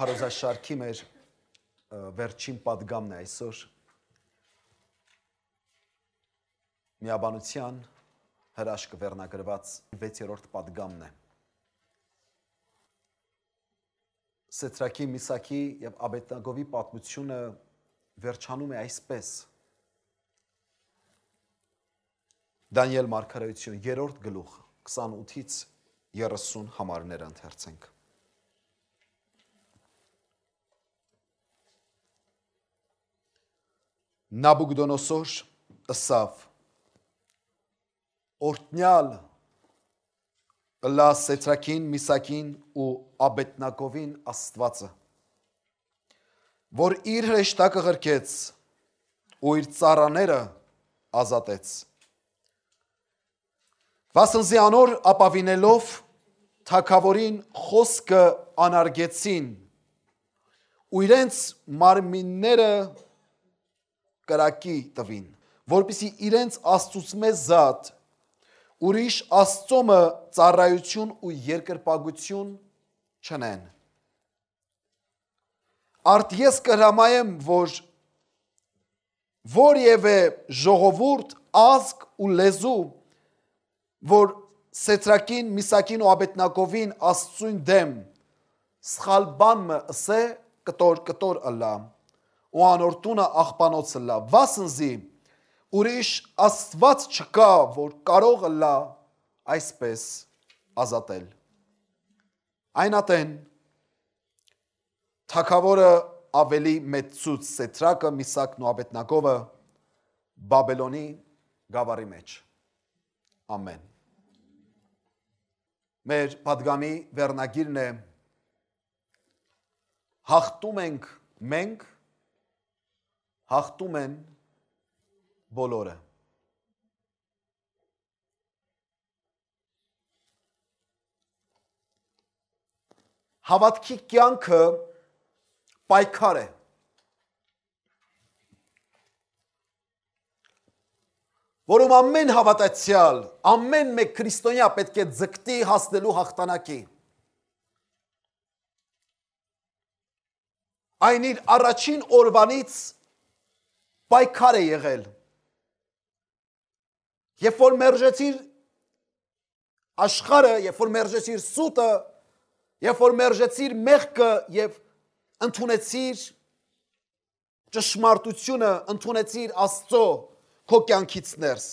Քարոզաշարքի մեր վերջին падգամն է այսօր։ Միաբանության հրաշքը վերնագրված 6-րդ падգամն է։ Սետրակի, Միսակի եւ Աբետնագովի պատմությունը վերջանում է այսպես։ Դանիել Մարգարեություն 3-րդ գլուխ 28-ից 30 համարները ընթերցենք։ Նաբուգդոնոսոր ըսավ օրտնյալ լասեցրակին, միսակին ու աբետնակովին աստվածը, որ իր հրեշտակը գրկեց ու իր ծառաները ազատեց։ Վասնզի անոր ապավինելով թակավորին խոսքը անարգեցին ու իրենց մարմինները կրակի տվին, որբիսի իրենց Աստծուց մեզ զատ ուրիշ Աստծոմը ծառայություն ու երկրպագություն չնեն։ Արդ ես կհրամայեմ, որ որևէ ժողովուրդ, ազգ ու լեզու, որ Սետրակին, Միսակին ու Աբետնակովին Աստծուն դեմ սխալ բան մը ասե, կտոր կտոր ըլլամ ու անորտունը աղբանոցը լա։ Վասնզի ուրիշ աստված չկա, որ կարող լա այսպես ազատել։ Այնատեն թակավորը ավելի մեծուց Սետրակը, Միսակն ու Աբետնագովը Բաբելոնի գավառի մեջ։ Ամեն։ Մեր падգամի վերնագիրն է հաղթում ենք մենք հաղթում են բոլորը։ Հավատքի կյանքը պայքար է։ որում ամեն հավատացյալ, ամեն մեկ քրիստոնյա պետք է ձգտի հասնելու հաղթանակի։ Այն իր առաջին օրվանից պայքար է եղել։ Երբ որ մերժեցիր աշխարը, երբ որ մերժեցիր սուտը, երբ որ մերժեցիր մեղքը եւ ընդունեցիր ճշմարտությունը, ընդունեցիր Աստծո քո կյանքից ներս։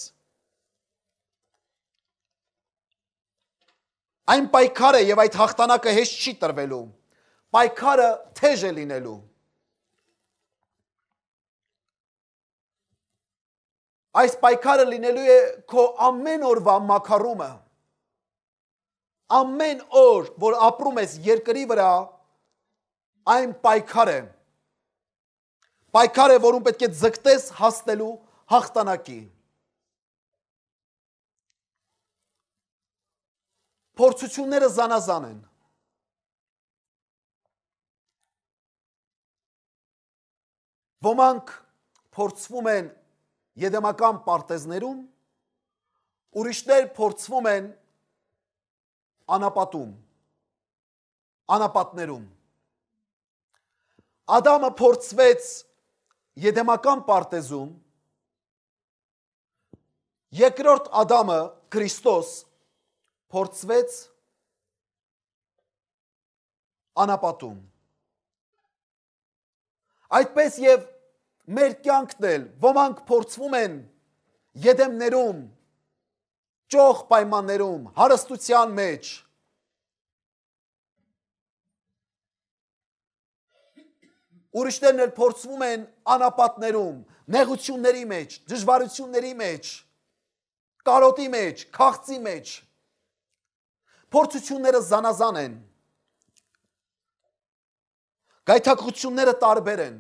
Այն պայքարը եւ այդ հաղթանակը հեշտ չի տրվելու։ Պայքարը թեժ է լինելու։ Այս պայքարը լինելու է քո ամեն օրվա մակարումը։ Ամեն օր, որ ապրում ես երկրի վրա, այն պայքար է։ Պայքար է, որում պետք է ձգտես հասնելու հաղթանակի։ Փորձությունները զանազան են։ Ոմանք փորձվում են Եդեմական պարտեզներում ուրիշներ փորձվում են անապատում, անապատներում։ Ադամը փորձվեց Եդեմական պարտեզում, երկրորդ Ադամը Քրիստոս փորձվեց անապատում։ Այդպես եւ մեր կյանքն էլ ոմանք փորձվում են եդեմներում, ճոխ պայմաններում, հարստության մեջ։ Ուրիշներն էլ փորձվում են անապատներում, նեղությունների մեջ, դժվարությունների մեջ, կարոտի մեջ, քաղցի մեջ։ Փորձությունները զանազան են։ Գայթակղությունները տարբեր են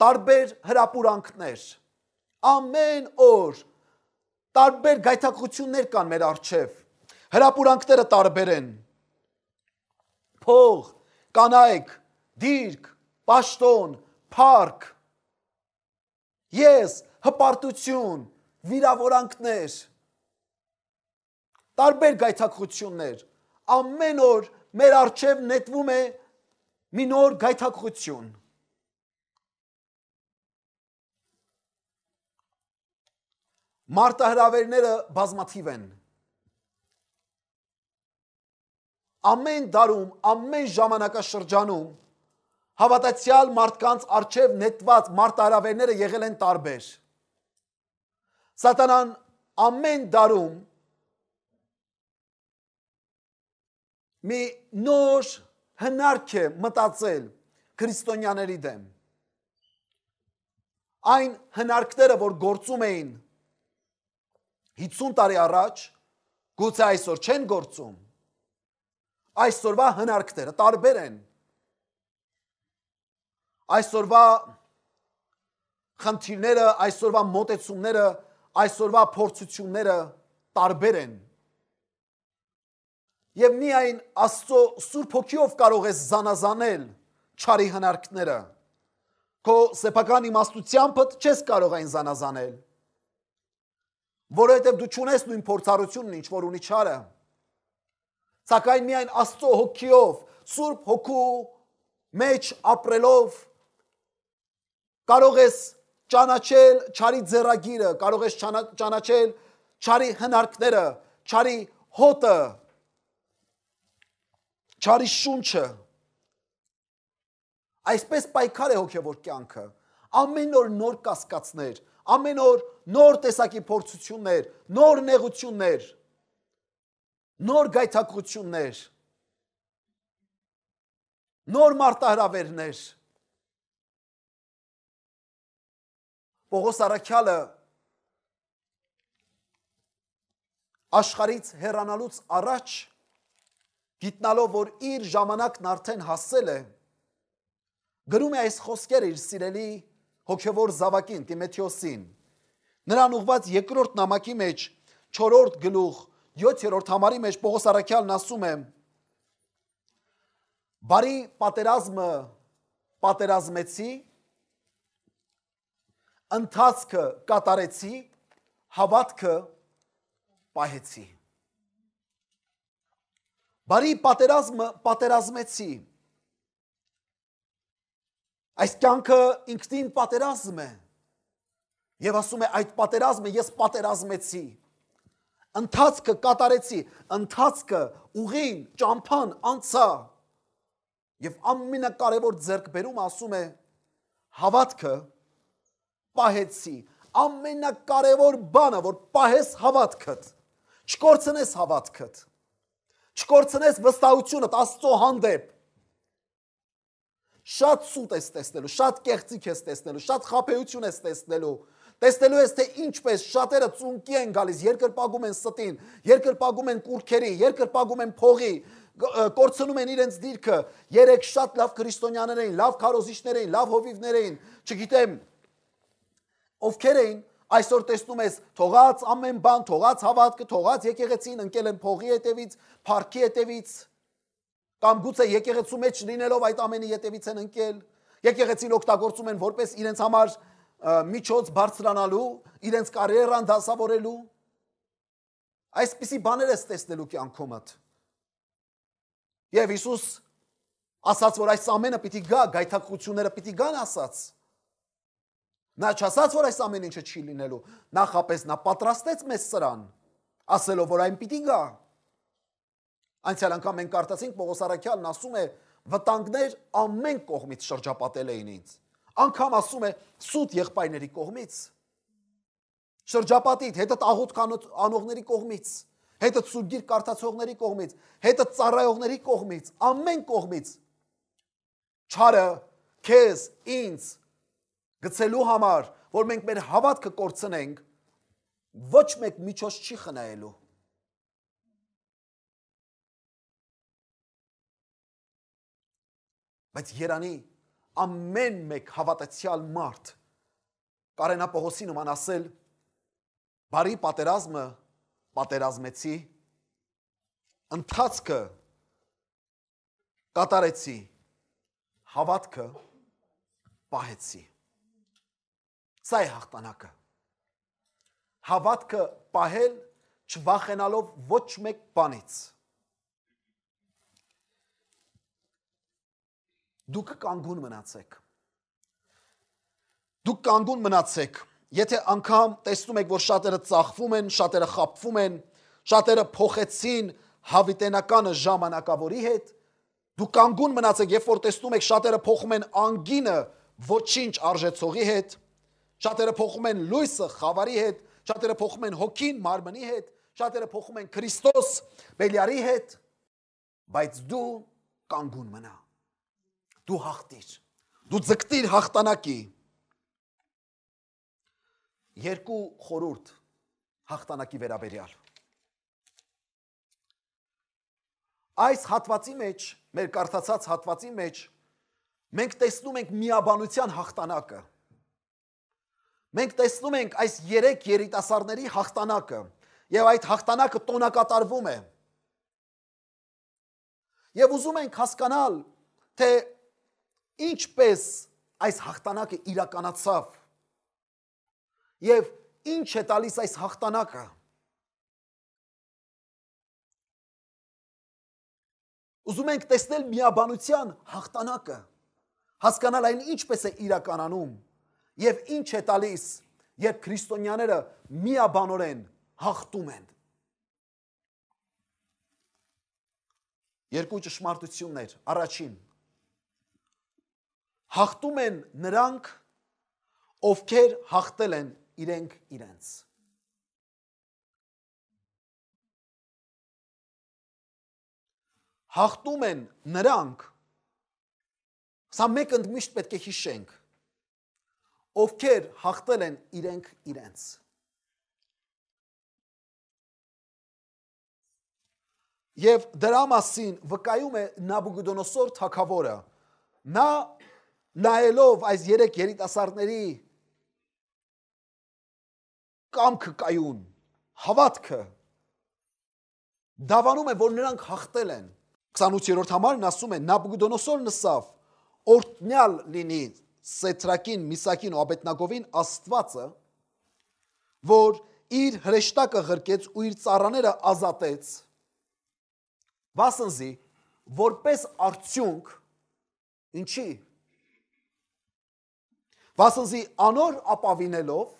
տարբեր հրապուրանքներ։ Ամեն օր տարբեր գայթակղություններ կան մեր առջև։ Հրապուրանքները տարբեր են։ Փող, կանայք, դիրք, պաշտոն, парք։ Ես հպարտություն, վիրավորանքներ, տարբեր գայթակղություններ։ Ամեն օր մեր արջև նետվում է մի նոր գայթակղություն։ Մարտահրավերները բազմաթիվ են։ Ամեն դարում, ամեն ժամանակաշրջանում հավատացյալ մարդկանց արչև նետված մարտահրավերները եղել են տարբեր։ Սատանան ամեն դարում մի նոր հնարք է մտածել քրիստոնյաների դեմ։ Այն հնարքները, որ գործում էին 50 տարի առաջ գուցե այսօր չեն գործում։ Այսօրվա հնարքները տարբեր են։ Այսօրվա խնդիրները, այսօրվա մտածումները, այսօրվա փորձությունները տարբեր են։ Եվ միայն Աստծո Սուրբ Հոգիով կարող ես զանազանել ճարի հնարքները։ Քո սեփական իմաստությամբ չես կարող այն զանազանել որովհետև դու ճունես նույն փորձառությունն, ինչ որ ունի ճարը։ Սակայն միայն Աստծո հոգիով, Սուրբ հոգու մեջ ապրելով կարող ես ճանաչել ճարի ձեռագիրը, կարող ես ճանաչել ճարի հնարքները, ճարի հոտը, ճարի շունչը։ Այսպես պայքար է հոգևոր կյանքը։ Ամեն օր նոր կասկածներ, ամեն օր նոր տեսակի փորձություններ, նոր նեղություններ, նոր գայթակղություններ, նոր մարտահրավերներ։ Պողոս Արաքյալը աշխարից հեռանալուց առաջ գիտնալով որ իր ժամանակն արդեն հասել է գրում է այս խոսքերը իր սիրելի հոգևոր զավակին Տիմեթեոսին։ Նրան ուղված երկրորդ նամակի մեջ 4-րդ գլուխ 7-րդ համարի մեջ Պողոս Արաքյալն ասում է. Բարի պատերազմը պատերազմեցի, ընթացքը կատարեցի, հավատքը պահեցի։ Բարի պատերազմը պատերազմեցի, Այս կյանքը ինքնին պատերազմ է։ Եվ ասում է այդ պատերազմը ես պատերազմեցի։ Ընթացքը կատարեցի, ընթացքը ուղին, ճամփան անցա։ Եվ ամենակարևոր ձերկբերում ասում է հավատքը պահեցի։ Ամենակարևոր բանը, որ պահես հավատքդ։ Չկորցնես հավատքդ։ Չկորցնես վստահությունդ Աստծո հանդեպ Շատ սուտ ես տեսնելու, շատ կեղծիք ես տեսնելու, շատ խափեություն ես տեսնելու։ Տեսնելու ես թե ինչպես շատերը ծունկի են գալիս, երկրպագում են ստին, երկրպագում են կուրքերի, երկրպագում են փողի, կորցնում են իրենց դիրքը։ Երեք շատ լավ քրիստոնյաներ էին, լավ քարոզիչներ էին, լավ հովիվներ էին, չգիտեմ, ովքեր էին, այսօր տեսնում ես թողած ամեն բան, թողած հավատքը, թողած եկեղեցին, ընկել են փողի հետևից, парքի հետևից, Կամ գուցե եկեղեցու մեջ լինելով այդ ամենի յետևից են ընկել։ Եկեղեցին օգտագործում են որպես իրենց համար միջոց բարձրանալու, իրենց կարիերան դասավորելու։ Այսպիսի բաներ ես տեսնելու կյանքումդ։ Եվ Հիսուս ասաց, որ այս ամենը պիտի գա, գայթակղությունները պիտի գան ասաց։ Նա չասաց, որ այս ամեն ինչը չի լինելու։ Նախապես նա պատրաստեց մեզ սրան, ասելով, որ այն պիտի գա։ Անցյալ անգամ մենք կարծացինք Պողոս Արաքյալն ասում է վտանգներ ամեն կողմից շրջապատել էին ինձ։ Անկամ ասում է սուտ եղբայրների կողմից, շրջապատիտ, հետդ աղոտ անողների կողմից, հետդ սուգիր կարդացողների կողմից, հետդ ծառայողների կողմից, ամեն կողմից։ Չարը քեզ ինձ գցելու համար, որ մենք մեր հավատքը կորցնենք, ոչ մեկ միջոց չի խնայելու Բայց Երանի ամեն մեկ հավատացյալ մարդ Կարենա Պողոսի նման ասել բարի պատերազմը պատերազմեցի ընթացքը կատարեցի հավատքը պահեցի սա է հաղթանակը հավատքը պահել չվախենալով ոչ մեկ բանից Դուք կանգուն մնացեք։ Դուք կանգուն մնացեք։ Եթե անգամ տեսնում եք, որ շատերը ծախվում են, շատերը խապվում են, շատերը փոխեցին հավիտենականը ժամանակավորի հետ, դուք կանգուն մնացեք, երբ որ տեսնում եք շատերը փոխում են անգինը ոչինչ արժեցողի հետ, շատերը փոխում են լույսը խավարի հետ, շատերը փոխում են հոգին մարմնի հետ, շատերը փոխում են Քրիստոս բելյարի հետ, բայց դու կանգուն մնա դու հաղթիր։ Դու ձգտիր հաղթանակի։ Երկու խորուրդ հաղթանակի վերաբերյալ։ Այս հատվածի մեջ, մեր կարդացած հատվածի մեջ մենք տեսնում ենք միաբանության հաղթանակը։ Մենք տեսնում ենք այս 3 երիտասարդների հաղթանակը, եւ այդ հաղթանակը տոնակատարվում է։ Եվ ուզում ենք հասկանալ, թե ինչպես այս հաղթանակը իրականացավ եւ ինչ է տալիս այս հաղթանակը ուզում ենք տեսնել միաբանության հաղթանակը հասկանալ այն ինչպես է իրականանում եւ ինչ է տալիս երբ քրիստոնյաները միաբանորեն հաղթում են երկու ճշմարտություններ առաջին հաղթում են նրանք, ովքեր հաղթել են իրենք իրենց։ Հաղթում են նրանք, սա մեկ ընդմիշտ պետք է հիշենք, ովքեր հաղթել են իրենք իրենց։ Եվ դրա մասին վկայում է Նաբուգոդոնոսոր թագավորը։ Նա նայելով այս երեք երիտասարդների կամքը կայուն, հավատքը դավանում է, որ նրանք հաղթել են։ 28-րդ համարն ասում է Նաբուգդոնոսոր նսավ օրտնյալ լինի Սետրակին, Միսակին ու Աբետնագովին Աստվածը, որ իր հրեշտակը ղրկեց ու իր ծառաները ազատեց։ Վասնզի, որպես արդյունք ինչի վասնզի անոր ապավինելով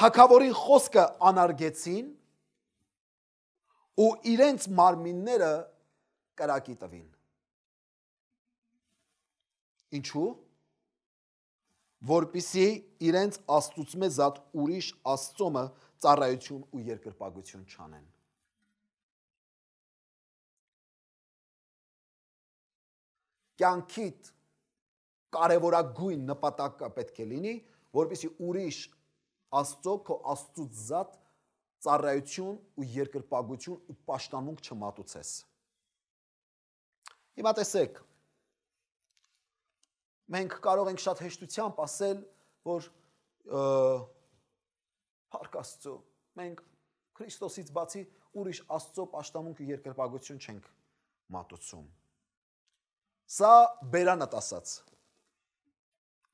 թակավորի խոսքը անարգեցին ու իրենց մարմինները կրակի տվին։ Ինչու? Որպիսի իրենց աստուծմե զատ ուրիշ աստծոմը ծառայություն ու երկրպագություն չանեն։ Կյանքիդ կարևորագույն նպատակը պետք է լինի, որովհետեւ ուրիշ Աստծո քո Աստծուց զատ ծառայություն ու երկրպագություն ու պաշտամունք չմատուցես։ Հիմա տեսեք, մենք կարող ենք շատ հեշտությամբ ասել, որ փառք Աստծո, մենք Քրիստոսից բացի ուրիշ Աստծո աշտամունք ու երկրպագություն չենք մատուցում։ Սա բերանդ ասած։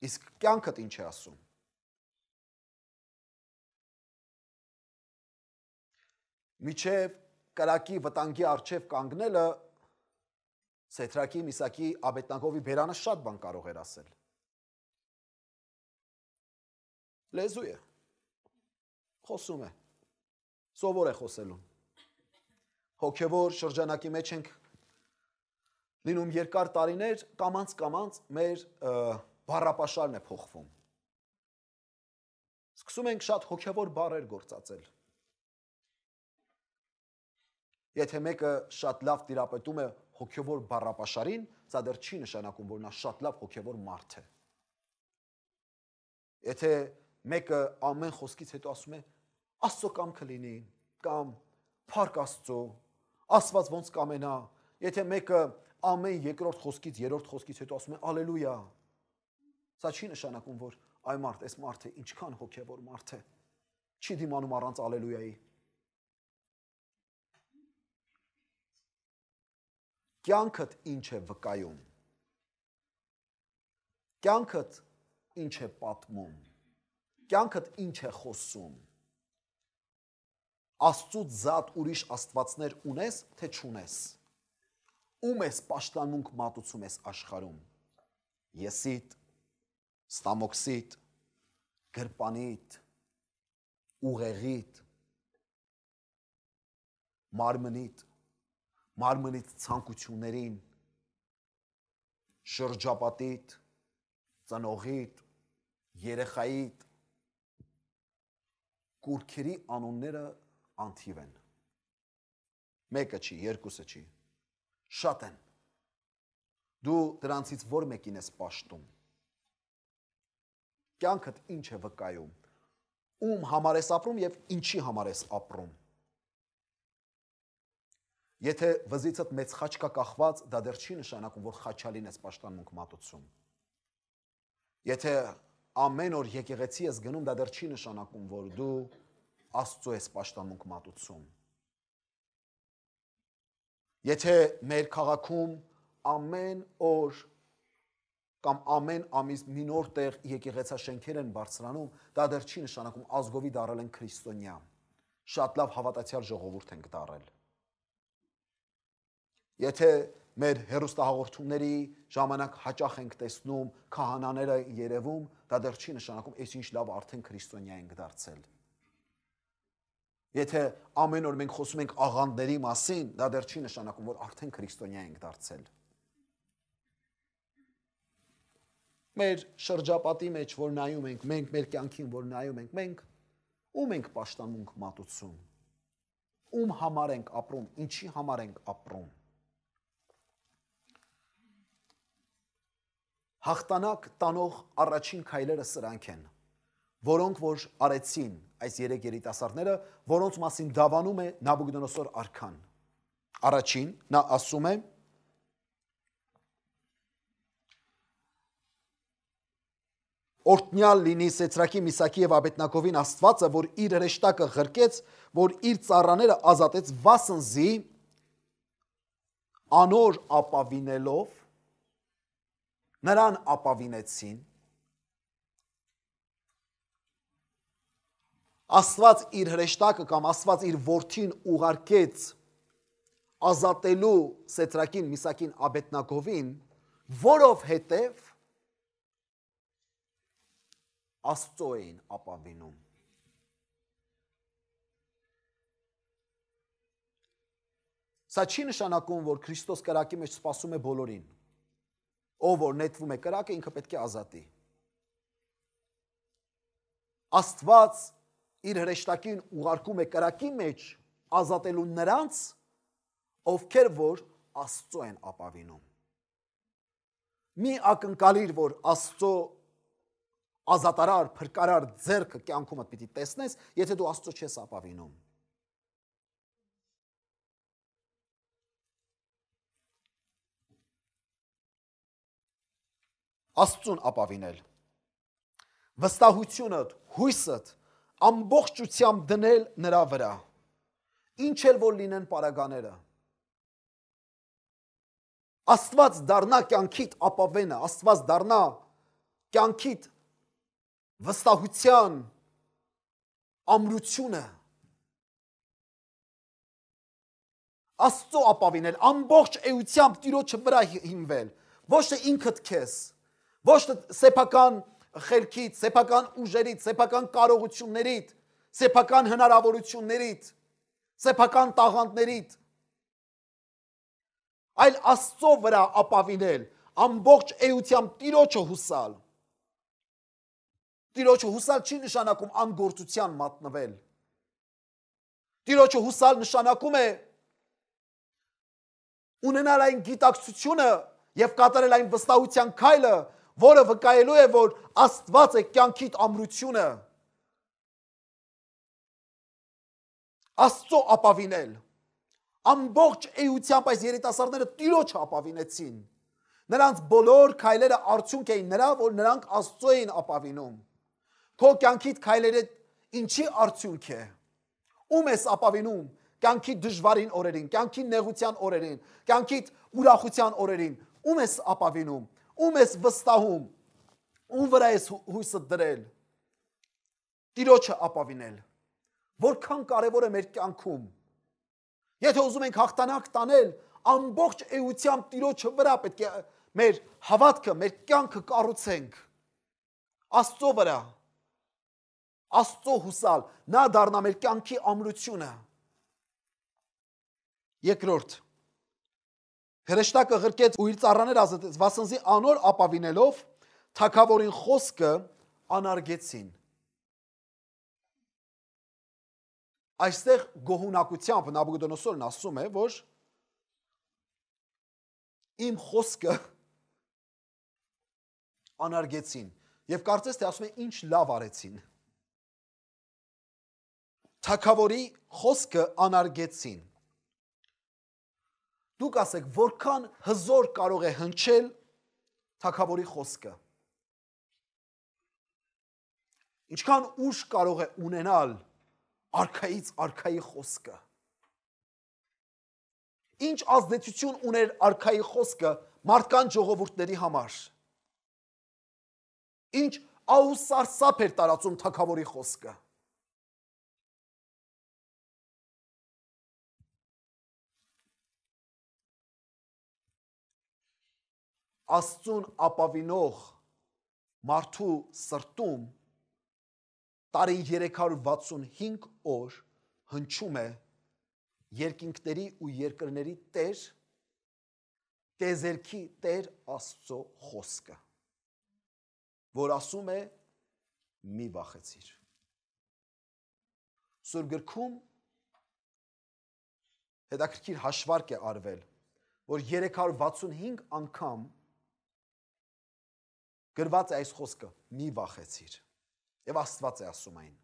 Իսկ կյանքդ ինչ է ասում։ Միջև կրակի վտանգի արչև կանգնելը Սեթրակի Միսակի Աբետնագովի բերանը շատ բան կարող էր ասել։ Լեզու է։ Խոսում է։ Սովոր է խոսելու։ Հոգևոր շրջանակի մեջ ենք լինում երկար տարիներ, կամած կամած մեր և, բառապաշարն է փոխվում։ Սկսում ենք շատ հոգևոր բառեր գործածել։ Եթե մեկը շատ լավ տիրապետում է հոգևոր բառապաշարին, սա դեռ չի նշանակում, որ նա շատ լավ հոգևոր մարդ է։ Եթե մեկը ամեն խոսքից հետո ասում է Աստծո կամքը լինի կամ Փառք Աստծո, Աստված ոնց կամենա, եթե մեկը ամեն երկրորդ խոսքից, երրորդ խոսքից հետո ասում է Ալելույա, Սա չի նշանակում, որ այ մարդ, այս մարդը ինչքան հոգևոր մարդ է։ Չի դիմանում առանց ալելույայի։ Կյանքդ ինչ է վկայում։ Կյանքդ ինչ է պատմում։ Կյանքդ ինչ է խոսում։ Աստծուց զատ ուրիշ աստվածներ ունես, թե չունես։ Ում ես պաշտանմունք մատուցում ես աշխարում։ Եսիդ ստամոքսիտ, գրպանիտ, ուղեղիտ, մարմնիտ, մարմնից ցանկություններին, շրջապատիտ, ծնողիտ, երեխայիտ, կուրքերի անունները անթիվ են։ Մեկը չի, երկուսը չի։ Շատ են։ Դու դրանցից ո՞ր մեկին ես ճաշտում կյանքդ ինչ է վկայում, ում համար ես ապրում եւ ինչի համար ես ապրում։ Եթե վզիցդ մեծ խաչկա կախված, դա դեռ չի նշանակում, որ խաչալին ես պաշտանմունք մատուցում։ Եթե ամեն օր եկեղեցի ես գնում, դա դեռ չի նշանակում, որ դու Աստծո ես պաշտանմունք մատուցում։ Եթե մեր քաղաքում ամեն օր կամ ամեն ամիս մի նոր տեղ եկեղեցաշենքեր են բարձրանում, դա դեռ չի նշանակում ազգովի դարել են քրիստոնյա։ Շատ լավ հավատացյալ ժողովուրդ ենք դարել։ Եթե մեր հերոստահաղորդումների ժամանակ հաճախ ենք տեսնում քահանաները Երևում, դա դեռ չի նշանակում այսինչ լավ արդեն քրիստոնյա ենք դարձել։ Եթե ամեն օր մենք խոսում ենք աղանդների մասին, դա դեռ չի նշանակում, որ արդեն քրիստոնյա ենք դարձել։ մեր շրջապատի մեջ, որ նայում ենք, մենք մեր կյանքին, որ նայում ենք, մենք ում ենք պաշտամունք մատուցում։ Ում համար ենք ապրում, ինչի համար ենք ապրում։ Հաղթանակ տանող առաջին քայլերը սրանք են, որոնք որ արեցին այս երեք երիտասարդները, որոնց մասին դավանում է Նաբուգդոնոսոր արքան։ Առաջին նա ասում է, որ օրտնյալ լինի Սեցրակի Միսակի եւ Աբեթնակովին Աստվածը, որ իր հրեշտակը ղրկեց, որ իր ծառաները ազատեց վասնզի անոր ապավինելով նրան ապավինեցին Աստված իր հրեշտակը կամ Աստված իր որդին ուղարկեց ազատելու Սետրակին, Միսակին, Աբեթնակովին, որով հետև Աստծո էին ապավինում։ Սա չի նշանակում, որ Քրիստոս կրակի մեջ սпасում է բոլորին։ Ով որ նետվում է կրակը, ինքը պետք է ազատի։ Աստված իր հրեշտակին ուղարկում է կրակի մեջ ազատելու նրանց, ովքեր որ Աստծո են ապավինում։ Մի ակնկալիր, որ Աստծո ազատարար, փրկարար ձեռքը կյանքումդ պիտի տեսնես, եթե դու Աստծո չես ապավինում։ Աստծուն ապավինել։ Վստահությունդ, հույսդ ամբողջությամբ դնել նրա վրա։ Ինչ էլ որ լինեն պարագաները։ Աստված դառնա կյանքիդ ապավենը, Աստված դառնա կյանքիդ վստահության ամրությունը Աստծո ապավինել, ամբողջ էությամբ Տիրոջը վրա հիմնել, ոչ թե ինքդ քեզ, ոչ թե սեփական խելքից, սեփական ուժերից, սեփական կարողություններից, սեփական հնարավորություններից, սեփական տաղանդներից, այլ Աստծո վրա ապավինել, ամբողջ էությամբ Տիրոջը հուսալ Տիրոջը հուսալ չի նշանակում անգործության մատնվել։ Տիրոջը հուսալ նշանակում է ունենալ այն գիտակցությունը եւ կատարել այն վստահության քայլը, որը վկայելու է, որ Աստված է կյանքիդ ամրությունը։ Աստծո ապավինել։ Ամբողջ էությամբ այս երիտասարդները Տիրոջ ապավինեցին։ Նրանց բոլոր քայլերը արդյունք էին նրա, որ նրանք Աստծո էին ապավինում։ Քո կյանքիդ քայլերը ինչի արդյունք է։ Ում ես ապավինում կյանքի դժվարին օրերին, կյանքի նեղության օրերին, կյանքի ուրախության օրերին։ Ում ես ապավինում, ում ես վստահում, ում վրա ես հույսը դրել։ Տիրոջը ապավինել։ Որքան կարևոր է մեր կյանքում։ Եթե ուզում ենք հաղթանակ տանել, ամբողջ էությամբ Տիրոջը վրա պետք է մեր հավատքը, մեր կյանքը կառուցենք։ Աստծո վրա։ Աստծո հուսալ, նա դառնա մեր կյանքի ամրությունը։ Երկրորդ Հրեշտակը ղրկեց ու իր ծառաները ազատեց, վասնզի անոր ապավինելով թակավորին խոսքը անարգեցին։ Այստեղ գոհունակությամբ Նաբուգոդոնոսորն ասում է, որ իմ խոսքը անարգեցին եւ կարծես թե ասում է ինչ լավ արեցին։ Թակավորի խոսքը անարգեցին։ Դուք ասեք, որքան հզոր կարող է հնչել թակավորի խոսքը։ Ինչքան ուժ կարող է ունենալ արքայից արքայի խոսքը։ Ինչ ազդեցություն ուներ արքայի խոսքը մարդկան ժողովուրդների համար։ Ինչ աուսարսափ էր տարածում թակավորի խոսքը։ Աստծուն ապավինող մարդու սրտում տարին 365 օր հնչում է երկինքների ու երկրների Տեր տեզերքի Տեր Աստծո խոսքը որ ասում է մի վախեցիր Սուր գրքում հետաքրքիր հաշվարկ է արվել որ 365 անգամ գրված է այս խոսքը՝ մի վախեցիր։ Եվ Աստված է ասում այն։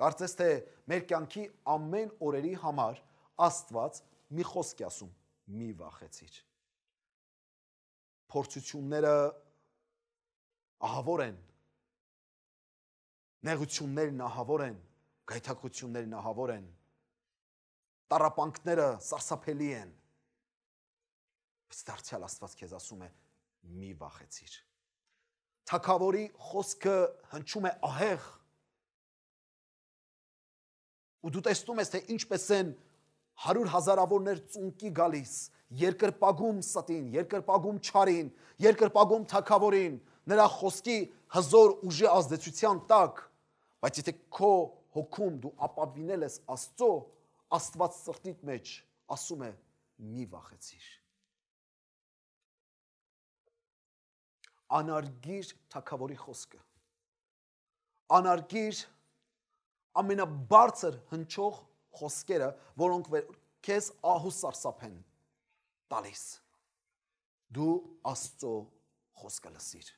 Կարծես թե մեր կյանքի ամեն օրերի համար Աստված մի խոսք է ասում՝ մի վախեցիր։ Փորձությունները ահավոր են։ Նեղություններն ահավոր են, գայթակղություններն ահավոր են։ Տարապանքները սարսափելի են։ Բայց դարձյալ Աստված քեզ ասում է՝ մի վախեցիր։ Թակավորի խոսքը հնչում է ահեղ։ Ու դու տեսնում ես, թե ինչպես են հարյուր հազարավորներ ծունկի գալիս, երկրպագում ստին, երկրպագում չարին, երկրպագում թակավորին, նրա խոսքի հզոր ուժի ազդեցության տակ, բայց եթե քո հոգում դու ապավինել ես Աստծո, Աստված սրտիդ մեջ ասում է՝ մի վախեցիր անարգիր թակավորի խոսքը։ Անարգիր ամենաբարձր հնչող խոսքերը, որոնք քեզ ահու սարսափեն տալիս։ Դու Աստծո խոսքը լսիր։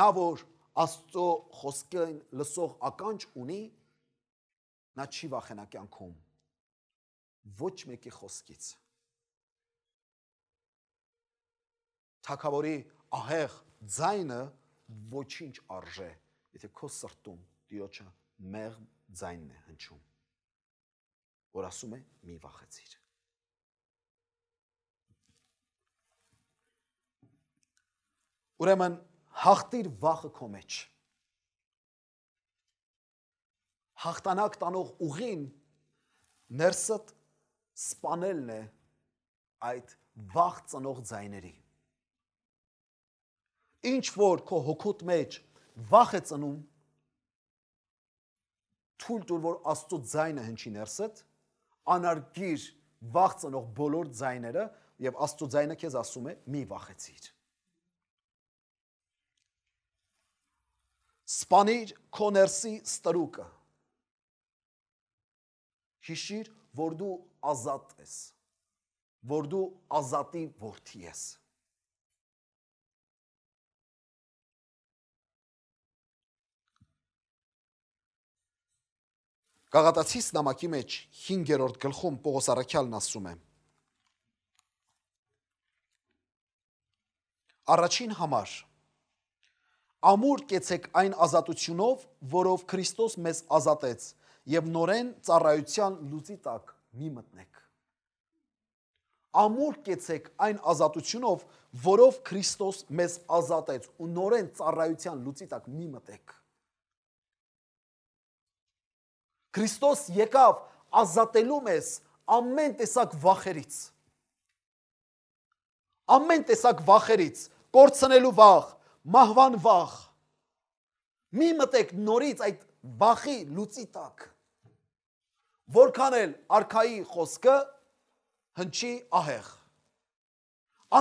Նա որ Աստծո խոսքին լսող ականջ ունի, նա չի վախենա կյանքում ոչ մեկի խոսքից թակավորի ահեղ ձայնը ոչինչ արժե, եթե քո սրտում Տիրոջը մեղմ ձայնն է հնչում, որ ասում է՝ մի վախեցիր։ Ուրեմն հաղթիր վախը քո մեջ։ Հաղթանակ տանող ուղին ներսդ սpanelն է այդ վախ ծնող ձայների ինչ որ քո հոգուտ մեջ վախ է ծնում թույլ տուր որ աստծո ձայնը հնչի ներսդ անարգիր վախ ծնող բոլոր ձայները եւ աստծո ձայնը քեզ ասում է մի վախեցիր սպանիր քո ներսի ստրուկը հիշիր որ դու ազատ ես որ դու ազատի որդի ես Կաղատացիս նամակի մեջ 5-րդ գլխում Պողոս Արաքյալն ասում է. Առաջին համար ամուր կեցեք այն ազատությունով, որով Քրիստոս մեզ ազատեց եւ նորեն ծառայության լույսի տակ մի մտնեք։ Ամուր կեցեք այն ազատությունով, որով Քրիստոս մեզ ազատեց ու նորեն ծառայության լույսի տակ մի մտնեք Քրիստոս եկավ ազատելու մեզ ամեն տեսակ վախերից։ Ամեն տեսակ վախերից, կորցնելու վախ, մահվան վախ։ Մի մտեք նորից այդ վախի լույսի տակ։ Որքան էլ արքայի խոսքը հնչի ահեղ։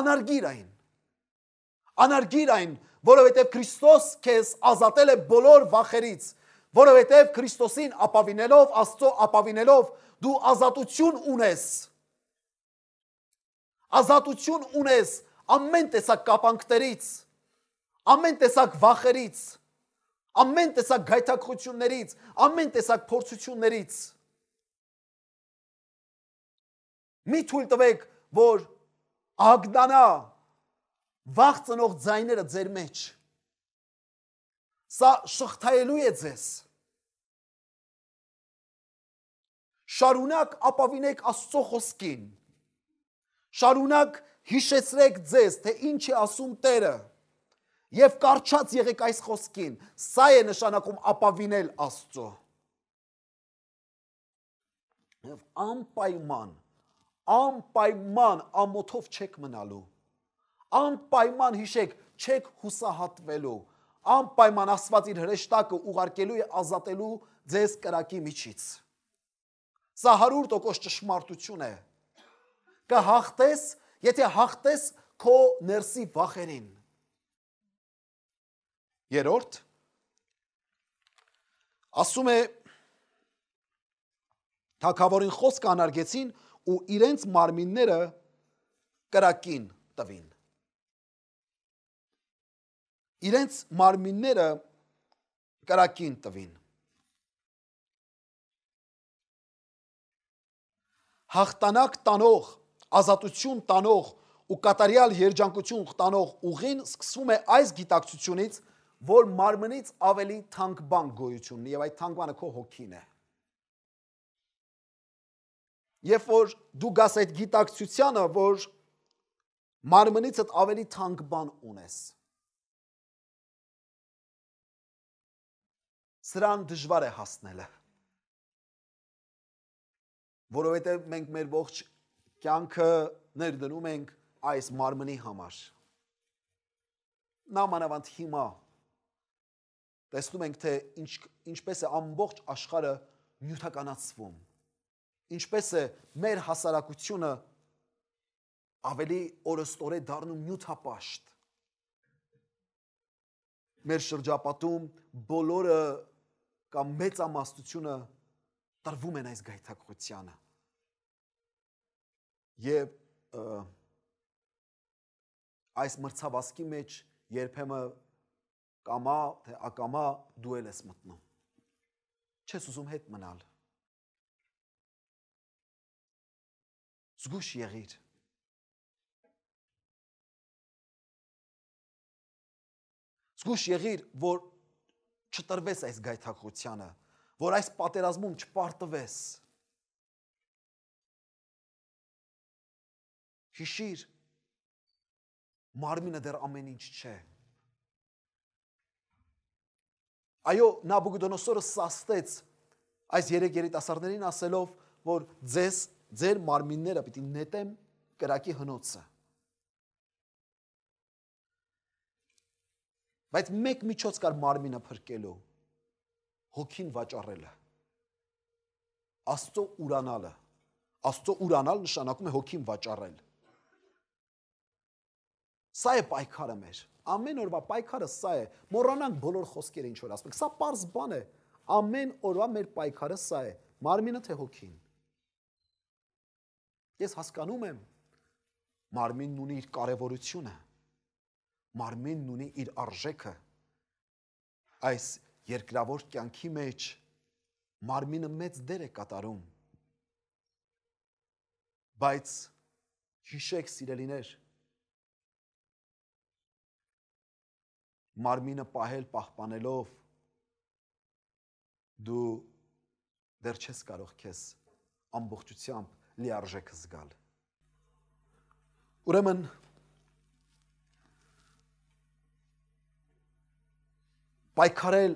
Անարգիր այն։ Անարգիր այն, որովհետև Քրիստոս քեզ ազատել է բոլոր վախերից, Որովհետև Քրիստոսին ապավինելով, Աստծո ապավինելով դու ազատություն ունես։ Ազատություն ունես ամեն տեսակ կապանքներից, ամեն տեսակ վախերից, ամեն տեսակ գայթակղություններից, ամեն տեսակ փորձություններից։ Մի թույլ տվեք, որ ագնանա վախ ծնող ձայները ձեր մեջ։ Սա շղթայելու է ձեզ։ Շարունակ ապավինեք Աստծո խոսքին։ Շարունակ հիշեցրեք ձեզ, թե ինչ է ասում Տերը։ Եվ կարճած եղեք այս խոսքին։ Սա է նշանակում ապավինել Աստծո։ Եվ անպայման, անպայման ամոթով չեք մնալու։ Անպայման հիշեք, չեք հուսահատվելու անպայման Աստված իր հրեշտակը ուղարկելու է ազատելու ձեզ կրակի միջից։ Սա 100% ճշմարտություն է։ Կհաղթես, եթե հաղթես քո ներսի վախերին։ Երորդ ասում է Թակավորին խոսք անարգեցին ու իրենց մարմինները կրակին տվին իրենց մարմինները կրակին տվին։ Հաղթանակ տանող, ազատություն տանող ու կատարյալ երջանկություն տանող ուղին սկսվում է այս գիտակցությունից, որ մարմնից ավելի թանկ բան գոյությունն է եւ այդ թանկ բանը քո հոգին է։ Երբ որ դու գաս այդ գիտակցությանը, որ մարմնիցդ ավելի թանկ բան ունես, սրան դժվար է հասնելը։ Որովհետև մենք մեր ողջ կյանքը ներդնում ենք այս մարմնի համար։ Նամանավանդ հիմա տեսնում ենք թե ինչ ինչպես է ամբողջ աշխարհը նյութականացվում։ Ինչպես է մեր հասարակությունը ավելի օրստորե դառնում նյութապաշտ։ Մեր շրջապատում բոլորը կամ մեծամասնությունը տրվում են այս գայթակղությանը։ Եվ այս մրցավազքի մեջ երբեմն կամա թե ակամա դուել ես մտնում։ Չես ուզում հետ մնալ։ Զգուշ եղիր։ Զգուշ եղիր, որ չտրվես այս գայթակղությանը, որ այս պատերազմում չպարտվես։ Հիշիր, մարմինը դեռ ամեն ինչ չէ։ Այո, Նաբուգոդոնոսորը սաստեց այս երեք երիտասարդներին ասելով, որ ձեզ ձեր մարմինները պիտի նետեմ կրակի հնոցը։ Բայց մեկ միջոց կար մարմինը փրկելու՝ հոգին վաճառելը։ Աստծո ուրանալը։ Աստծո ուրանալ նշանակում է հոգին վաճառել։ Սա է պայքարը մեր։ Ամեն օրվա պայքարը սա է։ Մոռանանք բոլոր խոսքերը, ինչ որ ասում ենք։ Սա պարզ բան է։ Ամեն օրվա մեր պայքարը սա է։ Մարմինը թե հոգին։ Ես հասկանում եմ։ Մարմինն ունի իր կարևորությունը մարմինն ունի իր արժեքը։ Այս երկրավոր կյանքի մեջ մարմինը մեծ դեր է կատարում։ Բայց հիշեք սիրելիներ, մարմինը պահել պահպանելով դու դեռ չես կարող քեզ ամբողջությամբ լիարժեք զգալ։ Ուրեմն պայքարել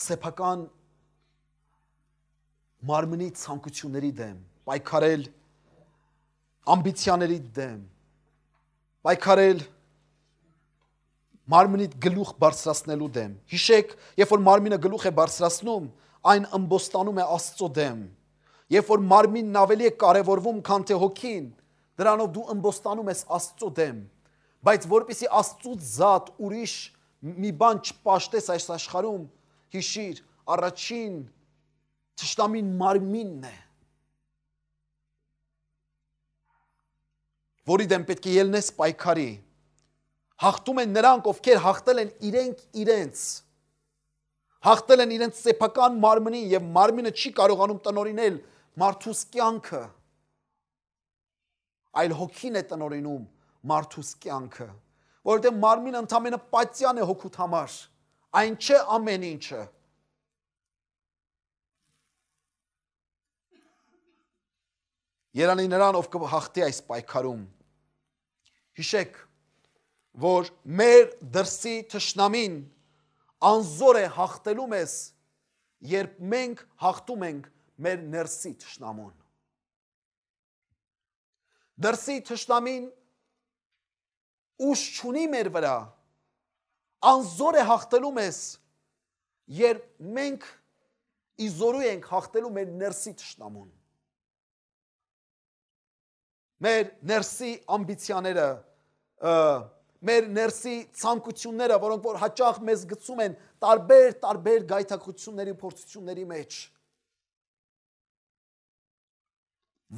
սեփական մարմնի ցանկությունների դեմ, պայքարել ամբիցիաների դեմ, պայքարել մարմնիդ գլուխ բարձրացնելու դեմ։ Հիշեք, երբ որ մարմինը գլուխ է բարձրացնում, այն ըմբոստանում է Աստծո դեմ։ Երբ որ մարմինն ավելի է կարևորվում, քան թե հոգին, դրանով դու ըմբոստանում ես Աստծո դեմ։ Բայց որpիսի Աստծուց զատ ուրիշ մի բան չպաշտես այս աշխարհում, հիշիր, առաջին ճշտամին մարմինն է։ Որի դեմ պետք է ելնես պայքարի։ Հաղթում են նրանք, ովքեր հաղթել են իրենք իրենց։ Հաղթել են իրենց սեփական մարմնին եւ մարմինը չի կարողանում տնորինել մարդուս կյանքը։ Այլ հոգին է տնորինում մարդուս կյանքը որովհետև մարմինը ընդամենը պատյան է հոգուտ համար։ Այն չէ ամեն ինչը։ Երանի նրան, ով կհաղթի այս պայքարում։ Հիշեք, որ մեր դրսի ճշնամին անզոր է հաղթելու մեզ, երբ մենք հաղթում ենք մեր ներսի ճշնամուն։ Դրսի ճշնամին ուշ չունի մեր վրա անզոր է հաղթելու մեզ երբ մենք իզորու ենք հաղթելու մեր ներսի ճշտամուն մեր ներսի ամբիցիաները մեր ներսի ցանկությունները, որոնք որ հաճախ մեզ գցում են տարբեր տարբեր գայթակղությունների փորձությունների մեջ,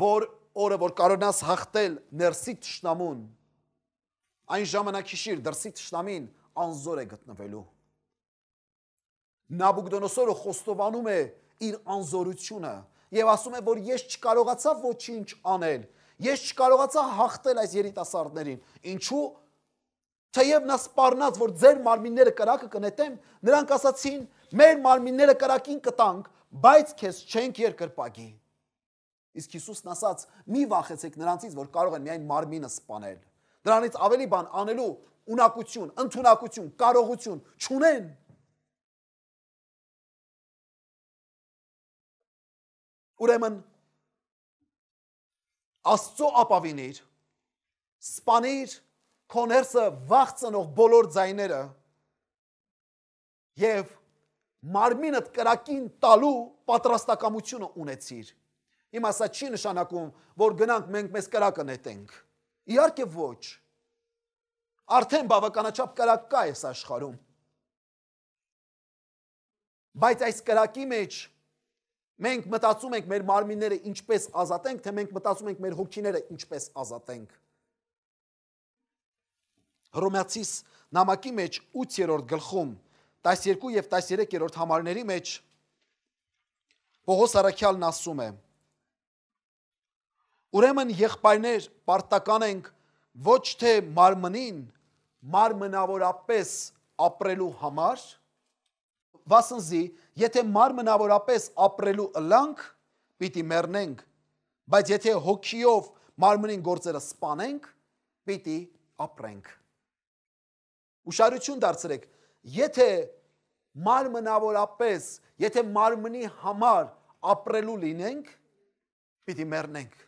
որ օրը որ կարողնաս հաղթել ներսի ճշնամուն Այն ժամանակիշիր դրսի ճշտամին անզոր է գտնվելու։ Նաբուկդոնոսորը խոստովանում է իր անզորությունը եւ ասում է, որ ես չկարողացա ոչինչ անել։ Ես չկարողացա հաղթել այս երիտասարդներին։ Ինչու՞։ Թեև նա սпарնաց, որ ձեր մարմինները կրակը կնետեմ, նրանք ասացին, մեր մարմինները կրակին կտանք, բայց քեզ չենք երկրպագի։ Իսկ Հիսուսն ասաց. «Մի վախեցեք նրանցից, որ կարող են միայն մարմինը սپانել» դրանից ավելի բան անելու ունակություն, ընդունակություն, կարողություն չունեն։ Ուրեմն Աստծո ապավինիր, սպանիր քո ներսը վախ ծնող բոլոր ձայները եւ մարմինդ կրակին տալու պատրաստակամությունը ունեցիր։ Իմ ասա չի նշանակում, որ գնանք մենք մեզ կրակը նետենք։ Իհարկե ոչ։ Արդեն բավականաչափ կրակկա է այս աշխարհում։ Բայց այս կրակի մեջ մենք մտածում ենք մեր մարմինները ինչպես ազատենք, թե մենք մտածում ենք մեր հոգիները ինչպես ազատենք։ Հռոմեացիս նամակի մեջ 8-րդ գլխում 12 եւ 13-րդ համարների մեջ Պողոս Արաքյալն ասում է. Ուրեմն եղբայրներ պարտական ենք ոչ թե մարմնին, մարմնավորապես ապրելու համար, վասնզի, եթե մարմնավորապես ապրելու ըլանք, պիտի մեռնենք, բայց եթե հոգիով մարմնին գործերը սպանենք, պիտի ապրենք։ Ուշարություն դարձրեք, եթե մարմնավորապես, եթե մարմնի համար ապրելու լինենք, պիտի մեռնենք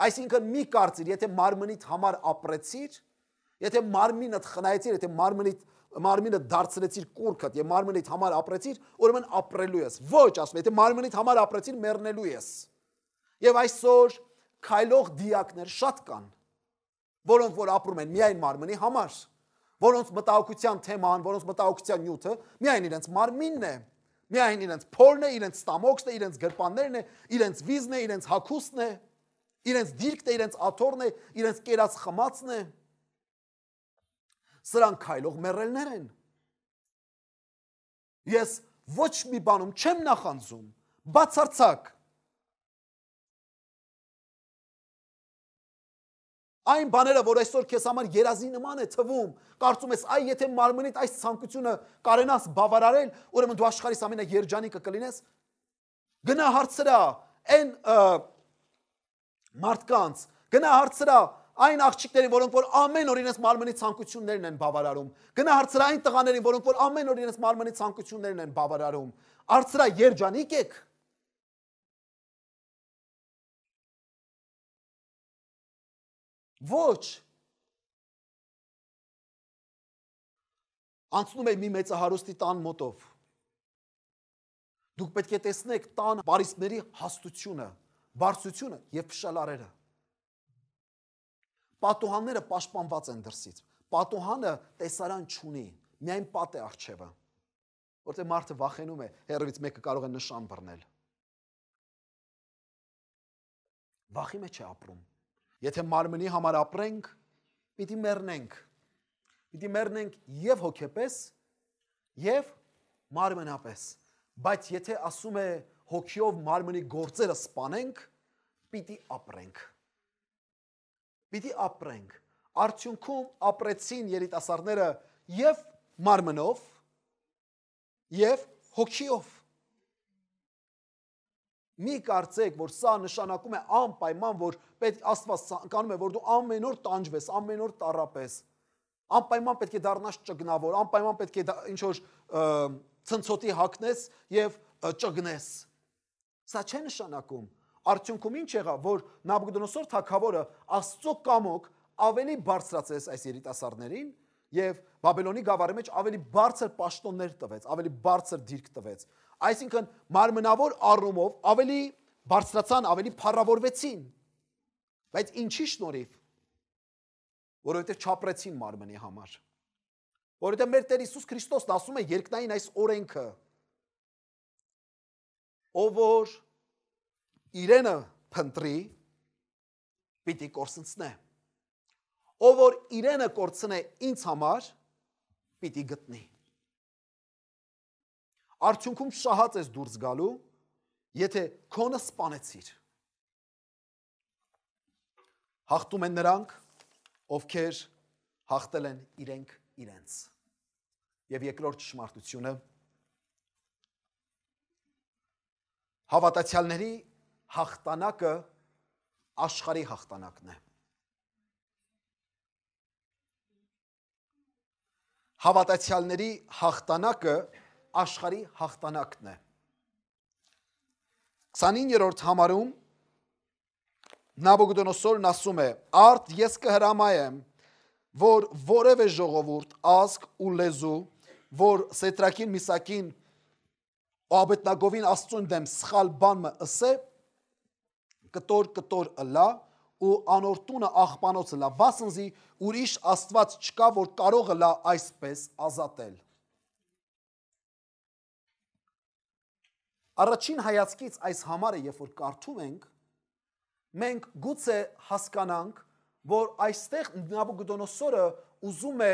Այսինքն մի կարծիր, եթե մարմնիդ համար ապրեցիր, եթե մարմինդ խնայեցիր, եթե մարմնիդ մարմինը դարձրեցիր կուրքդ եւ մարմնիդ համար ապրեցիր, ուրեմն ապրելու ես։ Ոչ, ասում եմ, եթե մարմնիդ համար ապրեցիր, մեռնելու ես։ Եվ այսօր քայլող դիակներ շատ կան, որոնք որ ապրում են միայն մարմնի համար, որոնց մտահոգության թեման, որոնց մտահոգության նյութը միայն իրենց մարմինն է, միայն իրենց փորն է, իրենց ստամոքսն է, իրենց գրպաններն է, իրենց վիզն է, իրենց հագուստն է, իրենց Իրենց դիրքն է, իրենց աթոռն է, իրենց կերած խմածն է։ Սրանք քայլող մեռելներ են։ Ես ոչ մի բանում չեմ նախանձում, բացարձակ։ Այն բաները, որ այսօր քեզ համար երազի նման է թվում, կարծում ես, այ եթե մարմնիդ այս ցանկությունը կարենաս բավարարել, ուրեմն դու աշխարհիս ամենաերջանիկը կլինես։ Գնա հարցրա այն մարդկանց, գնա հարցրա այն աղջիկներին, որոնք որ ամեն օր իրենց մարմնի ցանկություններն են բավարարում, գնա հարցրա այն տղաներին, որոնք որ ամեն օր իրենց մարմնի ցանկություններն են բավարարում, հարցրա երջանիկ եք, Ոչ։ Անցնում է մի մեծահարուստի տան մոտով։ Դուք պետք է տեսնեք տան բարիսների հաստությունը, բարձությունը եւ փշալարերը։ Պատուհանները պաշտպանված են դրսից։ Պատուհանը տեսարան չունի, միայն պատ է արչևը։ Որտեղ մարդը վախենում է, հերևից մեկը կարող է նշան բռնել։ Վախի մեջ է ապրում։ Եթե մարմնի համար ապրենք, պիտի մեռնենք։ Պիտի մեռնենք եւ հոգեպես, եւ մարմնապես։ Բայց եթե ասում է հոգիով մարմնի գործերը սپانենք, պիտի ապրենք։ Պիտի ապրենք։ Արդյունքում ապրեցին երիտասարդները եւ մարմնով եւ հոգիով։ Մի կարծեք, որ սա նշանակում է անպայման, որ պետք Աստված ցանկանում է, որ դու ամեն օր տանջվես, ամեն օր տարապես։ Անպայման պետք է դառնաս ճգնավոր, անպայման պետք է ինչ որ ցնցոտի հակնես եւ ճգնես։ դա, Սա չէ նշանակում արդյունքում ինչ եղավ, որ Նաբուկդոնոսոր թագավորը Աստծո կամոք ավելի բարձրացրեց այս երիտասարդներին եւ Բաբելոնի գավառի մեջ ավելի բարձր պաշտոններ տվեց, ավելի բարձր դիրք տվեց։ Այսինքն մարմնավոր առումով ավելի բարձրացան, ավելի փառավորվեցին։ Բայց ինչի շնորհիվ որովհետև չապրեցին մարմնի համար։ Որովհետև մեր Տեր Հիսուս Քրիստոսն ասում է երկնային այս օրենքը, որ ով որ իրենը փնտրի պիտի կորցնե ով որ իրենը կորցնե ինձ համար պիտի գտնի արդյունքում շահած ես դուրս գալու եթե քոնը սپانեցիր հաղթում են նրանք ովքեր հաղթել են իրենք իրենց եւ երկրորդ ճշմարտությունը Հավատացյալների հաղթանակը աշխարհի հաղթանակն է։ Հավատացյալների հաղթանակը աշխարհի հաղթանակն է։ 29-րդ համարում Նաբուգդոնոսորն ասում է. «Արդ ես կհրամայեմ, որ որևէ ժողովուրդ, ազգ ու լեզու, որ Սետրակին Միսակին Աբետնագովին Աստծուն դեմ սխալ բանը ըսե կտոր կտոր ըլա ու անորտունը աղբանոցը լա վասնզի ուրիշ Աստված չկա որ կարող լա այսպես ազատել Առաջին հայացքից այս համարը երբ որ կարդում ենք մենք գուցե հասկանանք որ այստեղ Նաբուգոդոնոսորը ուզում է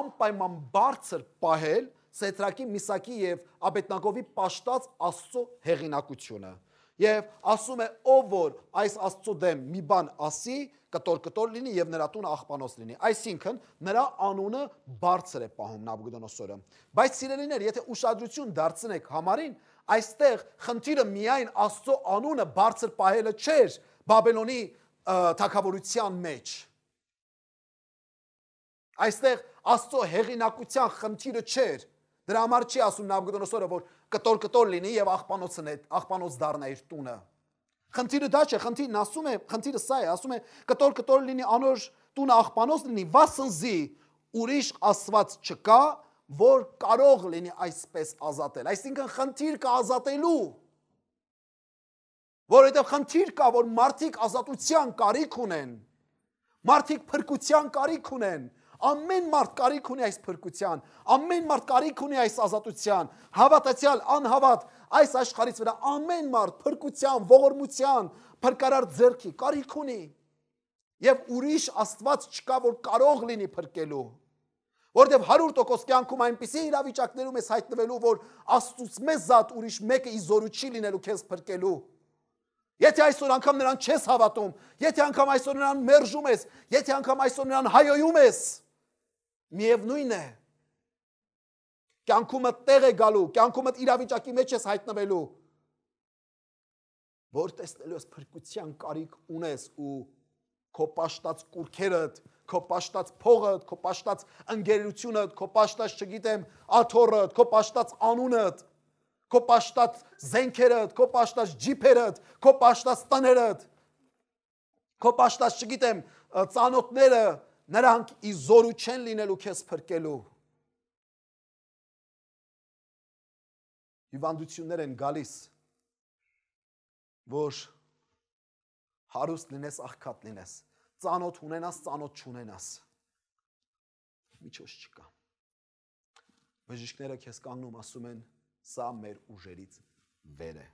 անպայման բարձր պահել Սետրակի, Միսակի եւ Աբետնակովի պաշտած Աստծո հեղինակությունը։ Եվ ասում է, ով որ այս Աստծո դեմ մի բան ասի, կտոր-կտոր լինի եւ նրա տունը աղբանոց լինի։ Այսինքն նրա անունը բարձր է պահում Նաբուգդոնոսորը։ Բայց սիրելիներ, եթե ուշադրություն դարձնեք համարին, այստեղ խնդիրը միայն Աստծո անունը բարձր պահելը չէր Բաբելոնի թակավորության մեջ։ Այստեղ Աստծո հեղինակության խնդիրը չէր, Դրա համար չի ասում Նաբուգոդոնոսորը, որ կտոր-կտոր լինի եւ աղբանոցն է, աղբանոց դառնա իր տունը։ Խնդիրը դա չէ, խնդիրն ասում է, խնդիրը սա է, ասում է կտոր-կտոր լինի անոր տունը աղբանոց լինի, վասնզի ուրիշ ասված չկա, որ կարող լինի այսպես ազատել։ Այսինքն խնդիր կա ազատելու։ Որովհետև խնդիր կա, որ մարդիկ ազատության կարիք ունեն։ Մարդիկ փրկության կարիք ունեն, Ամեն մարդ կարիք ունի այս փրկության, ամեն մարդ կարիք ունի այս ազատության։ Հավատացյալ, անհավատ, այս աշխարհից վրա ամեն մարդ փրկության, ողորմության, փրկարար ձեռքի կարիք ունի։ Եվ ուրիշ Աստված չկա, որ կարող լինի փրկելու որտեվ 100% կյանքում այնպիսի իրավիճակներում ես հայտնվելու, որ Աստծուց մեզ զատ ուրիշ մեկը իզորու չի լինելու քեզ փրկելու։ Եթե այսօր անգամ նրան չես հավատում, եթե անգամ այսօր նրան մերժում ես, եթե անգամ այսօր նրան հայոյում ես, Միևնույն է։ Կյանքումդ տեղ է գալու, կյանքումդ իրավիճակի մեջ ես հայտնվելու, որ տեսնելու ես փրկության կարիք ունես ու քո պաշտած կուրքերդ, քո պաշտած փողդ, քո պաշտած ընկերությունդ, քո պաշտած չգիտեմ, աթորդ, քո պաշտած անունդ, քո պաշտած զենքերդ, քո պաշտած ջիփերդ, քո պաշտած տներդ, քո պաշտած չգիտեմ, ծանոթները, նրանք ի զորու չեն լինելու քեզ փրկելու։ Հիվանդություններ են գալիս, որ հարուստ լինես, աղքատ լինես, ծանոթ ունենաս, ծանոթ չունենաս։ Միջոց չկա։ Բժիշկները քեզ կանգնում ասում են, սա մեր ուժերից վեր է։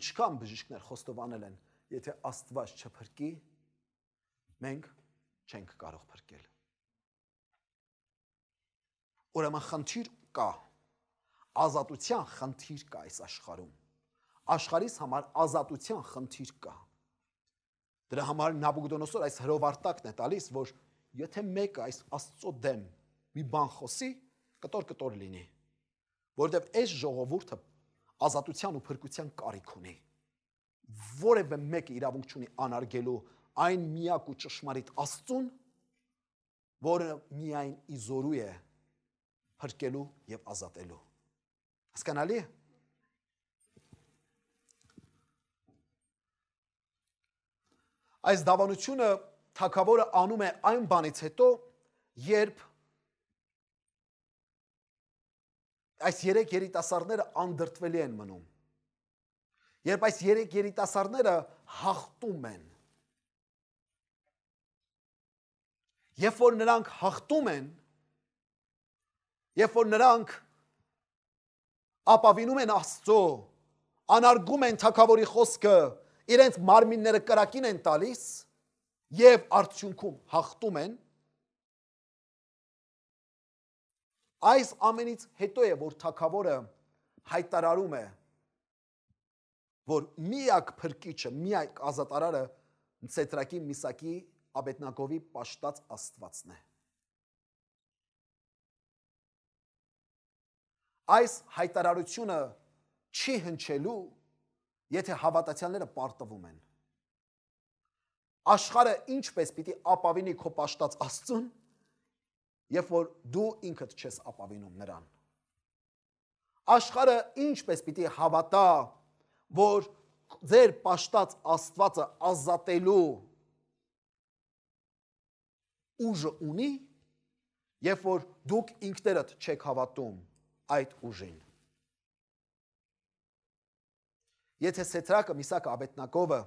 Ինչքան բժիշկներ խոստովանել են, եթե Աստված չփրկի, չփ մենք չենք կարող փրկել։ Ուրեմն խնդիր կա։ Ազատության խնդիր կա այս աշխարհում։ Աշխարհիս համար ազատության խնդիր կա։ Դրա համար Նաբուգդոնոսոր այս հրովարտակն է տալիս, որ եթե մեկը այս Աստծո դեմ մի բան խոսի, կտոր-կտոր լինի։ Որտեւ այս ժողովուրդը ազատության ու փրկության կարիք ունի։ Որևէ մեկը իրավունք չունի անարգելու այն միակ ու ճշմարիտ Աստծուն, որը միայն իզորու է հրկելու եւ ազատելու։ Հասկանալի է։ Այս դավանությունը թակավորը անում է այն բանից հետո, երբ այս երեք երիտասարդները անդրտվելի են մնում։ Երբ այս երեք երիտասարդները հաղթում են Երբ որ նրանք հաղթում են, երբ որ նրանք ապավինում են Աստծո, անարգում են թակավորի խոսքը, իրենց մարմինները կրակին են տալիս եւ արդյունքում հաղթում են, այս ամենից հետո է որ թակավորը հայտարարում է որ միակ փրկիչը, միակ ազատարարը Սետրակի Միսակի Աբեդնակովի պաշտած Աստվածն է։ Այս հայտարարությունը չի հնչելու, եթե հավատացյալները պարտվում են։ Աշխարը ինչպես պիտի ապավինի քո պաշտած Աստծուն, երբ որ դու ինքդ չես ապավինում նրան։ Աշխարը ինչպես պիտի հավատա, որ ձեր պաշտած Աստվածը ազատելու ուժը ունի, երբ որ դուք ինքներդ չեք հավատում այդ ուժին։ Եթե Սետրակը Միսակ Աբետնակովը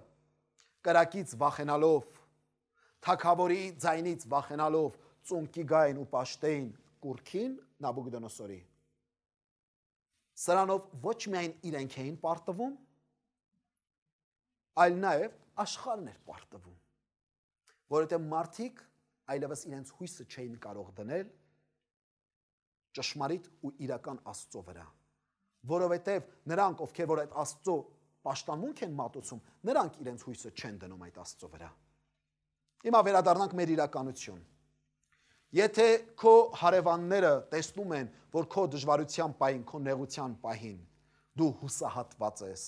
կրակից վախենալով, թակավորի ձայնից վախենալով ծունկի գային ու պաշտեին կուրքին Նաբուգդոնոսորի։ Սրանով ոչ միայն իրենք էին պարտվում, այլ նաև աշխարհն էր պարտվում, որովհետև մարդիկ այլևս իրենց հույսը չէին կարող դնել ճշմարիտ ու իրական Աստծո վրա, որովհետև նրանք, ովքեր որ այդ Աստծո պաշտամունք են մատուցում, նրանք իրենց հույսը չեն դնում այդ Աստծո վրա։ Հիմա վերադառնանք մեր իրականություն։ Եթե քո հարևանները տեսնում են, որ քո դժվարության պահին, քո նեղության պահին դու հուսահատված ես,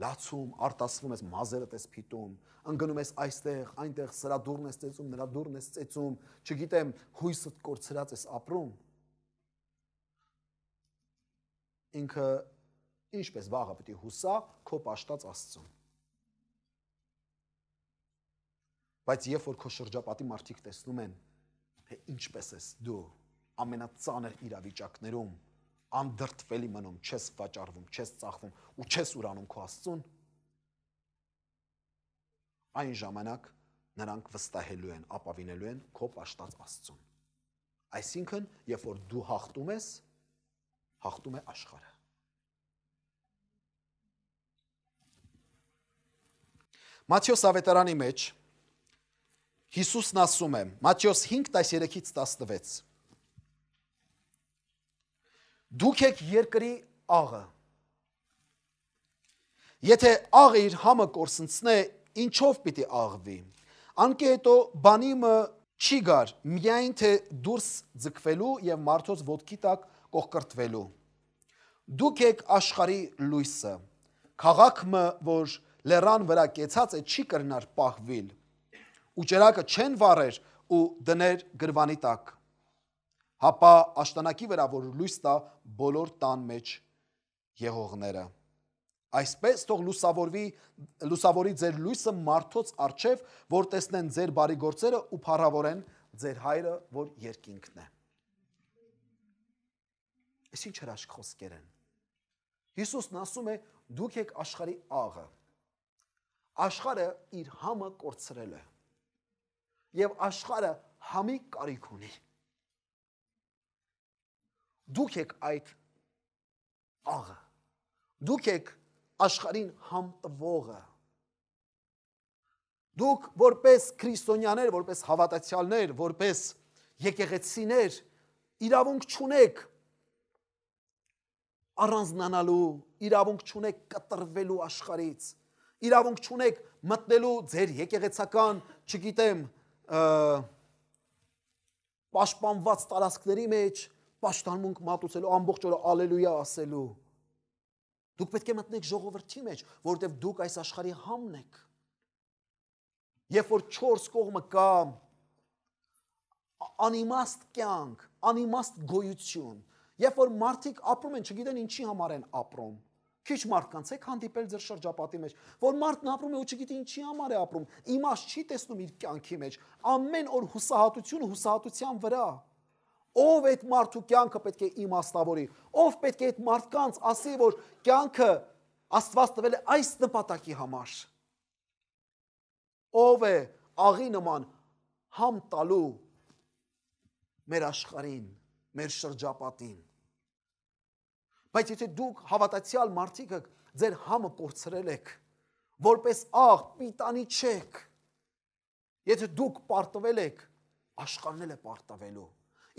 լացում, արտասվում ես, մազերդ ես փիտում, ընկնում ես այստեղ, այնտեղ սրա դուրն ես ծեծում, նրա դուրն ես ծեծում, չգիտեմ, հույսդ կորցրած ես ապրում։ Ինքը ինչպես վաղը պետք է հուսա քո աշտած Աստծուն։ Բայց երբ որ քո շրջապատի մարդիկ տեսնում են, թե ինչպես ես դու ամենածանր իրավիճակներում անդրդվելի մնում, չես վաճառվում, չես ծախվում ու չես ուրանում քո Աստծուն, այն ժամանակ նրանք վստահելու են, ապավինելու են քո աշտած Աստծուն։ Այսինքն, երբ որ դու հաղթում ես, հաղթում է աշխարհը։ Մատթեոս ավետարանի մեջ Հիսուսն ասում է Մատթեոս 5:13-ից 16 Դուք եք երկրի աղը։ Եթե աղը իր համը կորսնցնե, ինչով պիտի աղվի։ Անկետո բանիմը չի գար, միայն թե դուրս ձգվելու եւ մարդոց ոտքի տակ կողկրտվելու։ Դուք եք աշխարի լույսը։ Խաղակը, որ լեռան վրա կեցած է, չի կրնար պահվել։ Ու ճերակը չեն վառեր ու դներ գրվանի տակ հապա աշտանակի վրա որ լույս տա բոլոր տան մեջ եղողները Այսպես թող լուսավորվի լուսավորի ձեր լույսը մարդոց արչև, որ տեսնեն ձեր բարի գործերը ու փառավորեն ձեր հայրը, որ երկինքն է։ Այս ինչ հրաշք խոսքեր են։ Հիսուսն ասում է, դուք եք աշխարի աղը։ Աշխարը իր համը կորցրել է։ Եվ աշխարը համի կարիք ունի։ Դուք եք այդ աղը։ Դուք եք աշխարհին համտվողը։ Դուք որպես քրիստոնյաներ, որպես հավատացյալներ, որպես եկեղեցիներ իրավունք չունեք առանձնանալու, իրավունք չունեք կտրվելու աշխարից, իրավունք չունեք մտնելու ձեր եկեղեցական, չգիտեմ, պաշտպանված տարածքների մեջ, պաշտամունք մատուցելու, ամբողջ օրը ալելույա ասելու։ Դուք պետք է մտնեք ժողովրդի մեջ, որովհետև դուք այս աշխարհի համն եք։ Երբ որ 4 կողմը կա անիմաստ կյանք, անիմաստ գոյություն, երբ որ մարդիկ ապրում են, չգիտեն ինչի համար են ապրում, Քիչ մարդկանց եք հանդիպել ձեր շրջապատի մեջ, որ մարդն ապրում է ու չգիտի ինչի համար է ապրում, իմաստ չի տեսնում իր կյանքի մեջ, ամեն օր հուսահատություն հուսահատության վրա։ Ով այդ մարդու կյանքը պետք է իմաստավորի, ով պետք է այդ մարդկանց ասի, որ կյանքը Աստված տվել է այս նպատակի համար։ Ով է աղի նման համ տալու մեր աշխարհին, մեր շրջապատին։ Բայց եթե դուք հավատացյալ մարդիկ եք, ձեր համը կորցրել եք, որպես աղ պիտանի չեք։ Եթե դուք պարտվել եք, աշխարհն էլ է պարտվելու։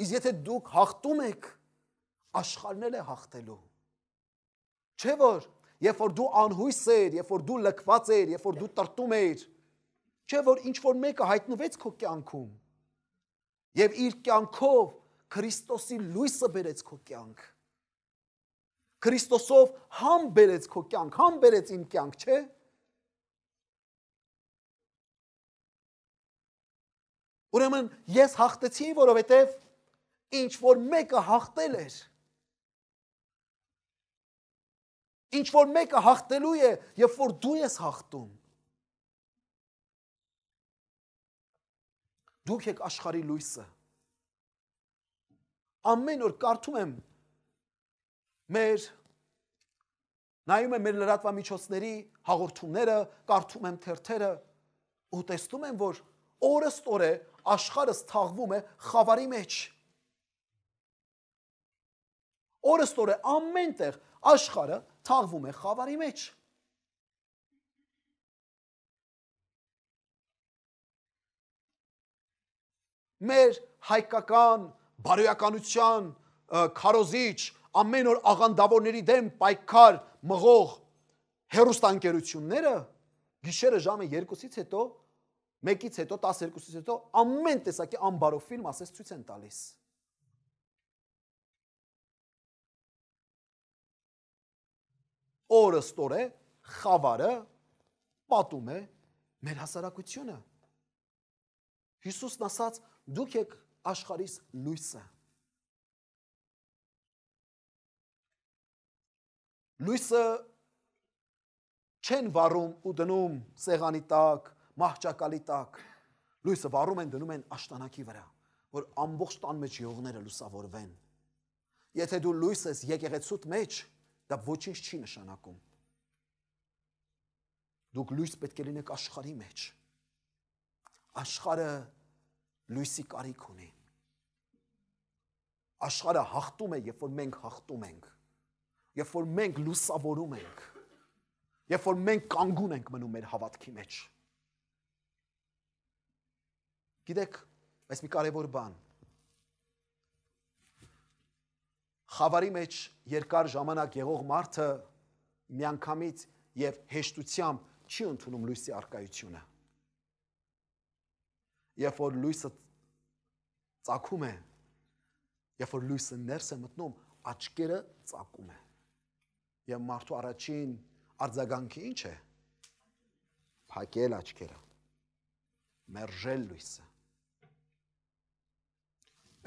Իսկ եթե դուք հաղթում եք, աշխարհն էլ է հաղթելու։ Չէ՞ որ երբ որ դու անհույս ես, երբ որ դու լքված ես, երբ որ դու տրտում ես, չէ՞ որ ինչ որ մեկը հայտնվեց քո կյանքում եւ իր կյանքով Քրիստոսի լույսը բերեց քո կյանք։ Քրիստոսով համ բերեց քո կյանք, համ բերեց իմ կյանք, չէ՞։ Ուրեմն ես հաղթեցի, որովհետև ինչ որ մեկը հաղթել էր ինչ որ մեկը հաղթելու է, երբ որ դու ես հաղթում։ Դուք եք աշխարհի լույսը։ Ամեն օր կարդում եմ մեր նայում եմ մեր լրատվամիջոցների հաղորդումները, կարդում եմ թերթերը ու տեսնում եմ, որ օրըստօրե աշխարհս թաղվում է խավարի մեջ։ Օրըստորը ամենտեղ աշխարը թաղվում է խավարի մեջ։ Մեր հայկական բարոյականության քարոզիչ ամեն օր աղանդավորների դեմ պայքար մղող հերոստանկերությունները գիշերը ժամը 2-ից հետո 1-ից հետո 12-ից հետո ամեն տեսակի անբարո ֆիլմ ասես ցույց են տալիս։ օրը ստոր է, խավարը պատում է մեր հասարակությունը։ Հիսուսն ասաց. դուք եք աշխարհիս լույսը։ Լույսը չեն վառում ու դնում սեղանի տակ, մահճակալի տակ։ Լույսը վառում են դնում են աշտանակի վրա, որ ամբողջ տան մեջ յողները լուսավորվեն։ Եթե դու լույս ես եկեղեցուդ մեջ, Դա ոչինչ չի նշանակում։ Դուք լույս պետք է լինեք աշխարհի մեջ։ Աշխարհը լույսի կարիք ունի։ Աշխարհը հաղթում է, երբ որ մենք հաղթում ենք։ Երբ որ մենք լուսավորում ենք։ Երբ որ մենք կանգուն ենք մնում մեր հավատքի մեջ։ Գիտեք, այս մի կարևոր բան, խավարի մեջ երկար ժամանակ եղող մարդը միանգամից եւ հեշտությամբ չի ընդունում լույսի արկայությունը։ Երբ որ լույսը ծակում է, երբ որ լույսը ներս է մտնում, աչքերը ծակում է։ Եվ մարդու առաջին արձագանքը ի՞նչ է։ Փակել աչքերը։ Մերժել լույսը։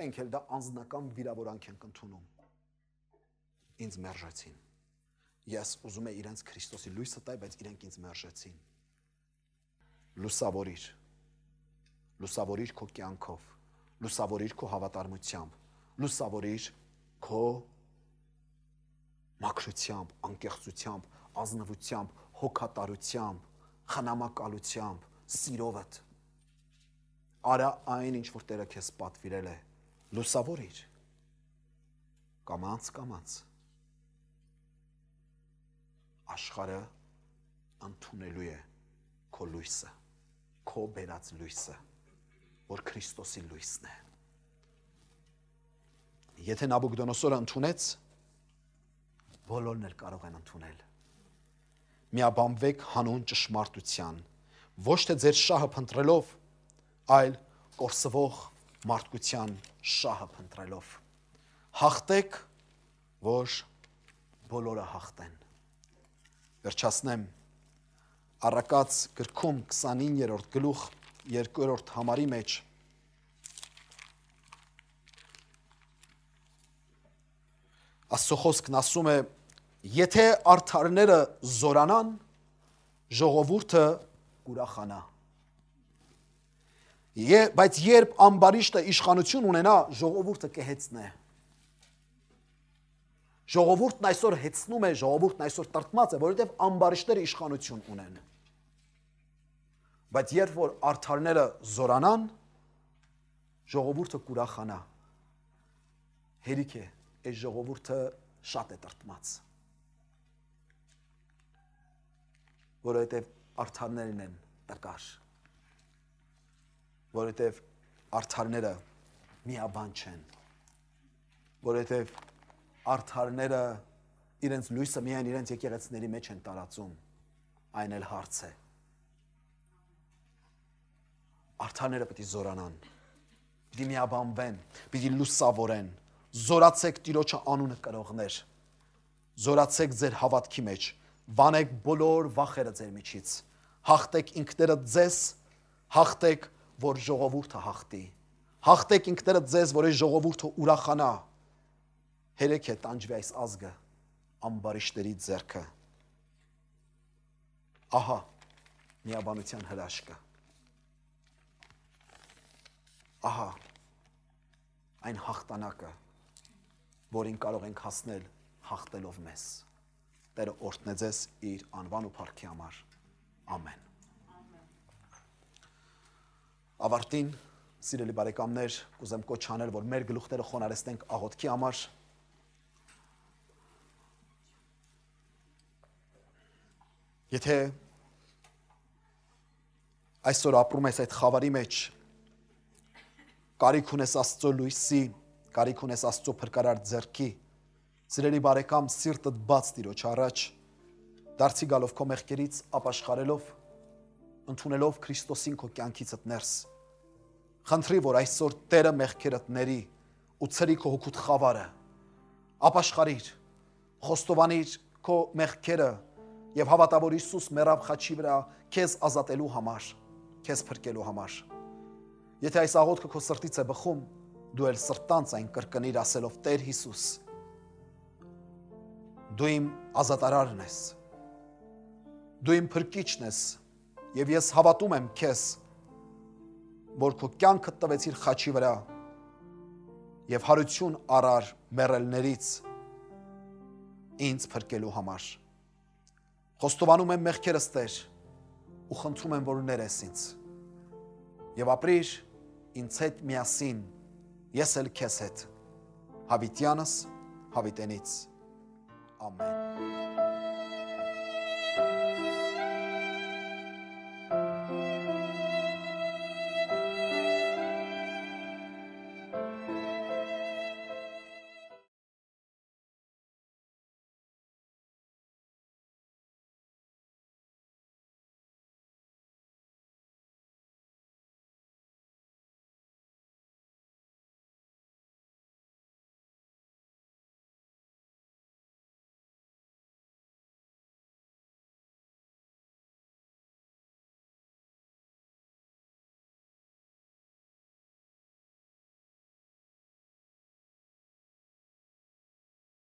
Մենք էլ դա անձնական վիրավորանք ենք ընդունում ինձ մերժեցին։ Ես ուզում եմ իրենց Քրիստոսի լույսը տալ, բայց իրենք ինձ մերժեցին։ Լուսավորիր։ Լուսավորիր քո կյանքով, լուսավորիր քո հավատարմությամբ, լուսավորիր քո մաքրությամբ, անկեղծությամբ, ազնվությամբ, հոգատարությամբ, խնամակալությամբ, սիրովդ։ Արա այն, ինչ որ Տերը քեզ պատվիրել է, լուսավորիր։ Կամանց, կամանց աշխարը ընդունելու է քո լույսը, քո բերած լույսը, որ Քրիստոսի լույսն է։ Եթե Նաբուկդոնոսորը ընդունեց, բոլորն էլ կարող են ընդունել։ Միաբանվեք հանուն ճշմարտության, ոչ թե ձեր շահը փնտրելով, այլ կորսվող մարդկության շահը փնտրելով։ Հաղթեք, որ բոլորը հաղթեն վերջացնեմ առակած գրքում 29-րդ գլուխ 2-րդ համարի մեջ Աստծո խոսքն ասում է եթե արթարները զորանան ժողովուրդը կուրախանա Եվ բայց երբ ամբարիշտը իշխանություն ունենա ժողովուրդը կհեծնե Ժողովուրդն այսօր հեծնում է, ժողովուրդն այսօր տրտմած է, որովհետև ամբարիշները իշխանություն ունեն։ Բայց երբ որ արթարները զորանան, ժողովուրդը կուրախանա։ Հերիք է, այս ժողովուրդը շատ է տրտմած։ Որովհետև արթարներն են տկար։ Որովհետև արթարները միաբան չեն։ Որովհետև արթարները իրենց լույսը միայն իրենց եկեղեցիների մեջ են տարածում, այն էլ հարց է։ Արթարները պետք է զորանան, պիտի միաբանվեն, պիտի լուսավորեն։ Զորացեք Տիրոջը անունը կրողներ։ Զորացեք ձեր հավատքի մեջ, վանեք բոլոր վախերը ձեր միջից։ Հաղթեք ինքներդ ձեզ, հաղթեք, որ ժողովուրդը հաղթի։ Հաղթեք ինքներդ ձեզ, որ այս ժողովուրդը ուրախանա, Հերեք է տանջվի այս ազգը ամբարիշտերի ձեռքը։ Ահա միաբանության հրաշքը։ Ահա այն հաղթանակը, որին կարող ենք հասնել հաղթելով մեզ։ Տերը օրհնե ձեզ իր անվան ու փառքի համար։ Ամեն։ Ավարտին, սիրելի բարեկամներ, կուզեմ կոչ անել, որ մեր գլուխները խոնարհեցնենք աղոթքի համար։ Եթե այսօր ապրում ես այդ խավարի մեջ, կարիք ունես Աստծո լույսի, կարիք ունես Աստծո փրկարար ձեռքի, սիրելի բարեկամ, սիրտդ բաց տիրոջ առաջ, դարձի գալով քո մեղքերից, ապաշխարելով, ընդունելով Քրիստոսին քո կյանքիցդ ներս։ Խնդրի, որ այսօր Տերը մեղքերդ ների ու ցրի քո հոգուտ խավարը։ Ապաշխարիր, խոստովանիր քո մեղքերը եւ հավատավոր Հիսուս մեռավ խաչի վրա քեզ ազատելու համար, քեզ փրկելու համար։ Եթե այս աղոթքը քո սրտից է բխում, դու էլ սրտանց այն կրկնիր ասելով Տեր Հիսուս, դու իմ ազատարարն ես։ Դու իմ փրկիչն ես եւ ես հավատում եմ քեզ, որ քո կյանքը տվեցիր խաչի վրա եւ հարություն առար մեռելներից ինձ փրկելու համար։ Խոստովանում եմ մեղքերս Տեր ու խնդրում եմ, որ ներես ինձ։ Եվ ապրիր ինձ հետ միասին, ես էլ քեզ հետ։ Հավիտյանս, հավիտենից։ Ամեն։